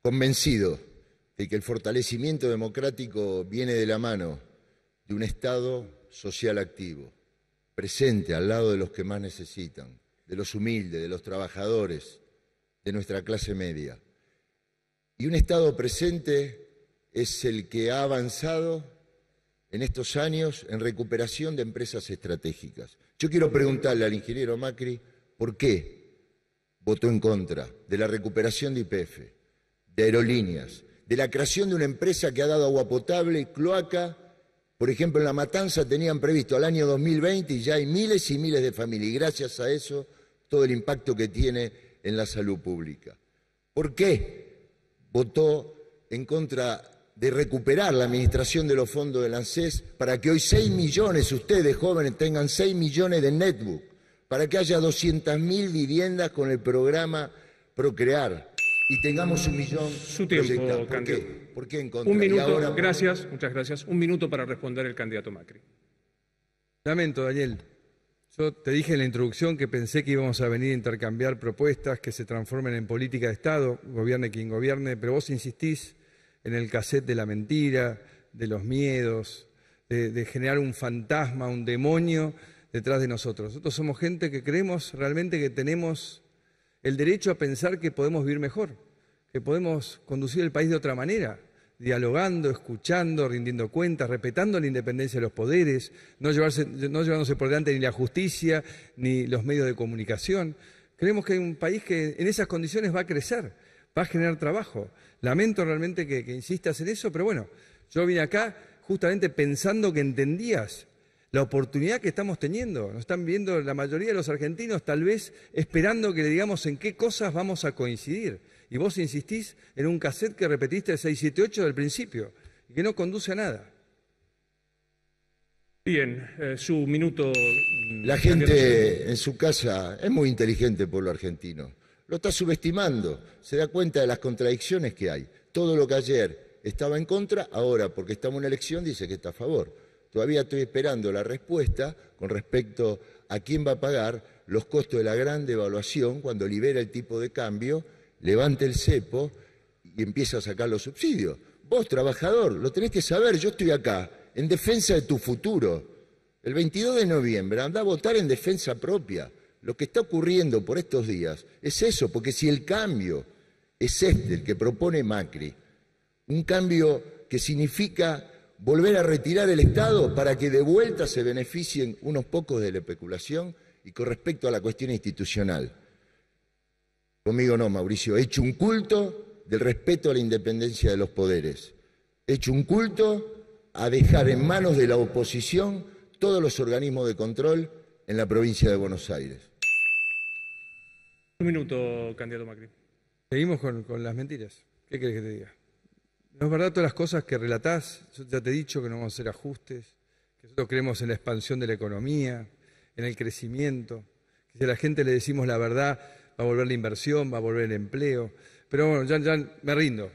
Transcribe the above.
convencido de que el fortalecimiento democrático viene de la mano de un Estado social activo, presente al lado de los que más necesitan, de los humildes, de los trabajadores, de nuestra clase media. Y un Estado presente es el que ha avanzado en estos años en recuperación de empresas estratégicas. Yo quiero preguntarle al ingeniero Macri por qué votó en contra de la recuperación de IPF, de aerolíneas, de la creación de una empresa que ha dado agua potable, cloaca. Por ejemplo, en La Matanza tenían previsto al año 2020 y ya hay miles y miles de familias. Y gracias a eso, todo el impacto que tiene en la salud pública. ¿Por qué votó en contra de recuperar la administración de los fondos del ANSES para que hoy 6 millones, ustedes jóvenes, tengan 6 millones de netbooks? para que haya 200.000 viviendas con el programa Procrear y tengamos un millón Su tiempo, ¿Por Qué? ¿Por qué en Un minuto, gracias, muchas gracias. Un minuto para responder el candidato Macri. Lamento, Daniel. Yo te dije en la introducción que pensé que íbamos a venir a intercambiar propuestas que se transformen en política de Estado, gobierne quien gobierne, pero vos insistís en el cassette de la mentira, de los miedos, de generar un fantasma, un demonio detrás de nosotros. Nosotros somos gente que creemos realmente que tenemos el derecho a pensar que podemos vivir mejor, que podemos conducir el país de otra manera, dialogando, escuchando, rindiendo cuentas, respetando la independencia de los poderes, no, llevarse, no llevándose por delante ni la justicia, ni los medios de comunicación. Creemos que hay un país que en esas condiciones va a crecer, va a generar trabajo. Lamento realmente que insistas en eso, pero bueno, yo vine acá justamente pensando que entendías la oportunidad que estamos teniendo. Nos están viendo la mayoría de los argentinos tal vez esperando que le digamos en qué cosas vamos a coincidir. Y vos insistís en un cassette que repetiste el 678 del principio y que no conduce a nada. Bien, eh, su minuto. Mm, la gente en su casa es muy inteligente, pueblo argentino. Lo está subestimando, se da cuenta de las contradicciones que hay. Todo lo que ayer estaba en contra, ahora porque estamos en una elección dice que está a favor. Todavía estoy esperando la respuesta con respecto a quién va a pagar los costos de la gran devaluación cuando libera el tipo de cambio, levante el cepo y empieza a sacar los subsidios. Vos, trabajador, lo tenés que saber, yo estoy acá, en defensa de tu futuro. El 22 de noviembre anda a votar en defensa propia. Lo que está ocurriendo por estos días es eso, porque si el cambio es este, el que propone Macri, un cambio que significa volver a retirar el Estado para que de vuelta se beneficien unos pocos de la especulación y con respecto a la cuestión institucional. Conmigo no, Mauricio, he hecho un culto del respeto a la independencia de los poderes. He hecho un culto a dejar en manos de la oposición todos los organismos de control en la provincia de Buenos Aires. Un minuto, candidato Macri. Seguimos con, con las mentiras. ¿Qué querés que te diga? No es verdad todas las cosas que relatás. Yo ya te he dicho que no vamos a hacer ajustes, que nosotros creemos en la expansión de la economía, en el crecimiento, que si a la gente le decimos la verdad, va a volver la inversión, va a volver el empleo. Pero bueno, ya, ya me rindo.